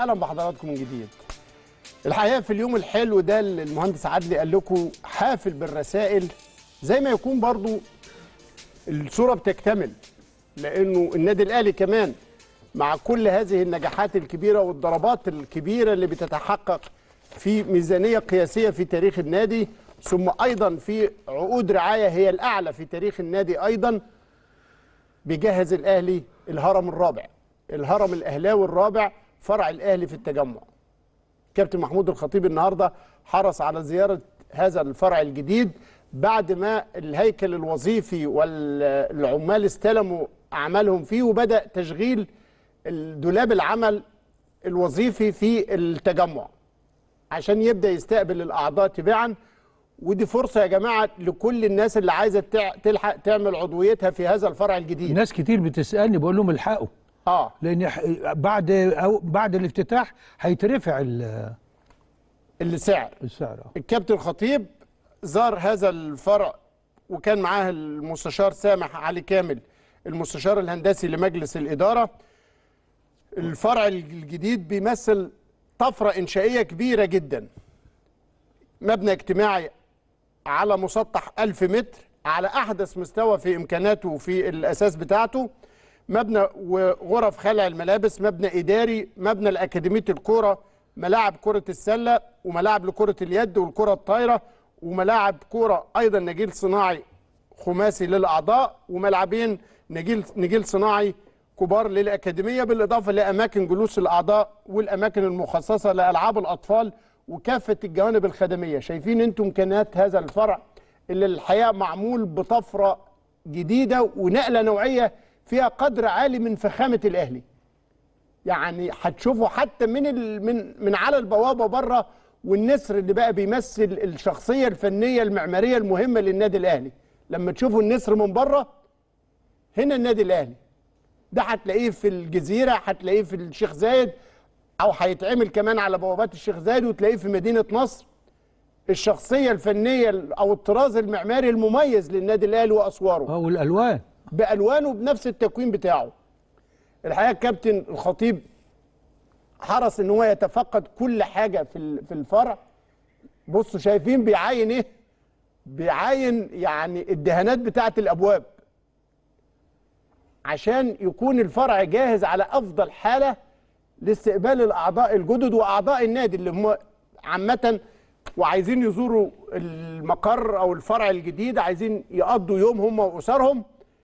اهلا بحضراتكم من جديد الحقيقه في اليوم الحلو ده اللي المهندس عدلي قال لكم حافل بالرسائل زي ما يكون برضو الصوره بتكتمل لانه النادي الاهلي كمان مع كل هذه النجاحات الكبيره والضربات الكبيره اللي بتتحقق في ميزانيه قياسيه في تاريخ النادي ثم ايضا في عقود رعايه هي الاعلى في تاريخ النادي ايضا بيجهز الاهلي الهرم الرابع الهرم الاهلاوي الرابع فرع الاهلي في التجمع كابتن محمود الخطيب النهارده حرص على زياره هذا الفرع الجديد بعد ما الهيكل الوظيفي والعمال استلموا اعمالهم فيه وبدا تشغيل دولاب العمل الوظيفي في التجمع عشان يبدا يستقبل الاعضاء تباعا ودي فرصه يا جماعه لكل الناس اللي عايزه تلحق تعمل عضويتها في هذا الفرع الجديد ناس كتير بتسالني بقول لهم الحقوا اه لان بعد أو بعد الافتتاح هيترفع السعر السعر آه. الكابتن خطيب زار هذا الفرع وكان معاه المستشار سامح علي كامل المستشار الهندسي لمجلس الإدارة الفرع الجديد بيمثل طفرة إنشائية كبيرة جدا مبنى اجتماعي على مسطح 1000 متر على أحدث مستوى في إمكاناته وفي الأساس بتاعته مبنى وغرف خلع الملابس مبنى إداري مبنى لأكاديمية الكورة ملاعب كرة السلة وملاعب لكرة اليد والكرة الطايرة وملاعب كورة أيضا نجيل صناعي خماسي للأعضاء وملعبين نجيل, نجيل صناعي كبار للأكاديمية بالإضافة لأماكن جلوس الأعضاء والأماكن المخصصة لألعاب الأطفال وكافة الجوانب الخدمية شايفين أنتم إمكانيات هذا الفرع اللي الحقيقة معمول بطفرة جديدة ونقلة نوعية فيها قدر عالي من فخامه الاهلي يعني هتشوفه حتى من ال... من من على البوابه بره والنسر اللي بقى بيمثل الشخصيه الفنيه المعماريه المهمه للنادي الاهلي لما تشوفوا النسر من بره هنا النادي الاهلي ده هتلاقيه في الجزيره هتلاقيه في الشيخ زايد او هيتعمل كمان على بوابات الشيخ زايد وتلاقيه في مدينه نصر الشخصيه الفنيه او الطراز المعماري المميز للنادي الاهلي واسواره او الالوان بالوانه بنفس التكوين بتاعه الحقيقه الكابتن الخطيب حرص ان هو يتفقد كل حاجه في في الفرع بصوا شايفين بيعاين ايه بيعاين يعني الدهانات بتاعه الابواب عشان يكون الفرع جاهز على افضل حاله لاستقبال الاعضاء الجدد واعضاء النادي اللي هم عامه وعايزين يزوروا المقر او الفرع الجديد عايزين يقضوا يوم هم واسرهم